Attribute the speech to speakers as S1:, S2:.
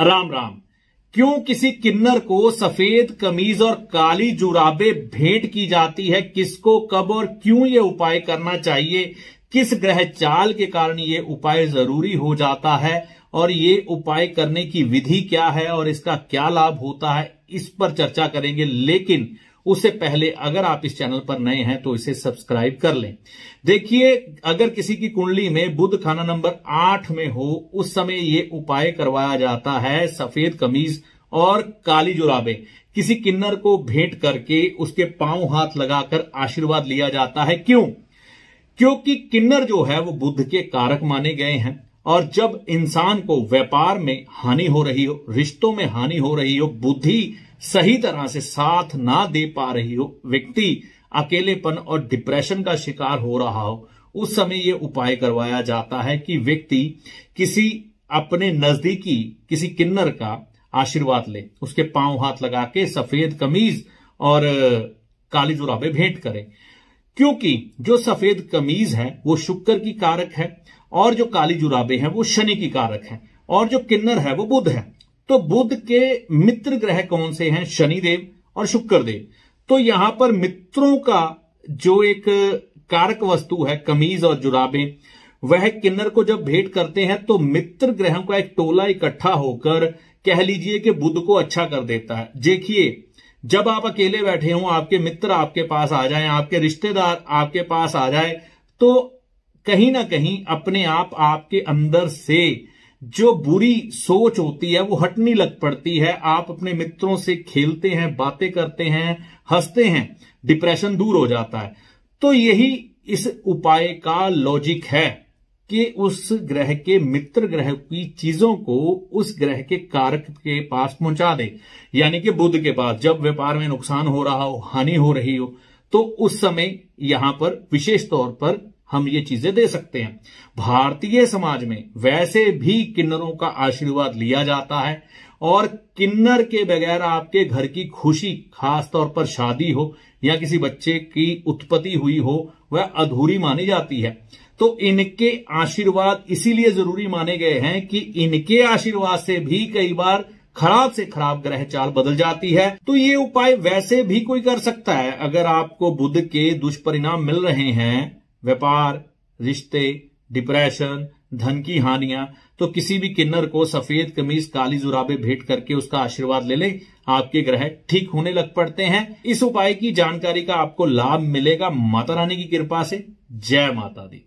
S1: राम राम क्यों किसी किन्नर को सफेद कमीज और काली जुराबे भेंट की जाती है किसको कब और क्यों ये उपाय करना चाहिए किस ग्रह चाल के कारण ये उपाय जरूरी हो जाता है और ये उपाय करने की विधि क्या है और इसका क्या लाभ होता है इस पर चर्चा करेंगे लेकिन उससे पहले अगर आप इस चैनल पर नए हैं तो इसे सब्सक्राइब कर लें देखिए अगर किसी की कुंडली में बुद्ध खाना नंबर आठ में हो उस समय ये उपाय करवाया जाता है सफेद कमीज और काली जुराबे किसी किन्नर को भेंट करके उसके पांव हाथ लगाकर आशीर्वाद लिया जाता है क्यों क्योंकि किन्नर जो है वो बुद्ध के कारक माने गए हैं और जब इंसान को व्यापार में हानि हो रही हो रिश्तों में हानि हो रही हो बुद्धि सही तरह से साथ ना दे पा रही हो व्यक्ति अकेलेपन और डिप्रेशन का शिकार हो रहा हो उस समय ये उपाय करवाया जाता है कि व्यक्ति किसी अपने नजदीकी किसी किन्नर का आशीर्वाद ले उसके पांव हाथ लगा के सफेद कमीज और काली जुराबे भेंट करें क्योंकि जो सफेद कमीज है वो शुक्र की कारक है और जो काली जुराबे हैं वो शनि की कारक है और जो किन्नर है वो बुध है तो बुद्ध के मित्र ग्रह कौन से हैं शनिदेव और शुक्रदेव तो यहां पर मित्रों का जो एक कारक वस्तु है कमीज और जुराबें वह किन्नर को जब भेंट करते हैं तो मित्र ग्रहों का एक टोला इकट्ठा होकर कह लीजिए कि बुद्ध को अच्छा कर देता है देखिए जब आप अकेले बैठे हो आपके मित्र आपके पास आ जाएं आपके रिश्तेदार आपके पास आ जाए तो कहीं ना कहीं अपने आप आपके अंदर से जो बुरी सोच होती है वो हटनी लग पड़ती है आप अपने मित्रों से खेलते हैं बातें करते हैं हंसते हैं डिप्रेशन दूर हो जाता है तो यही इस उपाय का लॉजिक है कि उस ग्रह के मित्र ग्रह की चीजों को उस ग्रह के कारक के पास पहुंचा दे यानी कि बुद्ध के पास जब व्यापार में नुकसान हो रहा हो हानि हो रही हो तो उस समय यहां पर विशेष तौर पर हम ये चीजें दे सकते हैं भारतीय समाज में वैसे भी किन्नरों का आशीर्वाद लिया जाता है और किन्नर के बगैर आपके घर की खुशी खासतौर पर शादी हो या किसी बच्चे की उत्पत्ति हुई हो वह अधूरी मानी जाती है तो इनके आशीर्वाद इसीलिए जरूरी माने गए हैं कि इनके आशीर्वाद से भी कई बार खराब से खराब ग्रह चाल बदल जाती है तो ये उपाय वैसे भी कोई कर सकता है अगर आपको बुद्ध के दुष्परिणाम मिल रहे हैं व्यापार रिश्ते डिप्रेशन धन की हानियां तो किसी भी किन्नर को सफेद कमीज काली जुराबे भेंट करके उसका आशीर्वाद ले ले आपके ग्रह ठीक होने लग पड़ते हैं इस उपाय की जानकारी का आपको लाभ मिलेगा माता रानी की कृपा से जय माता दी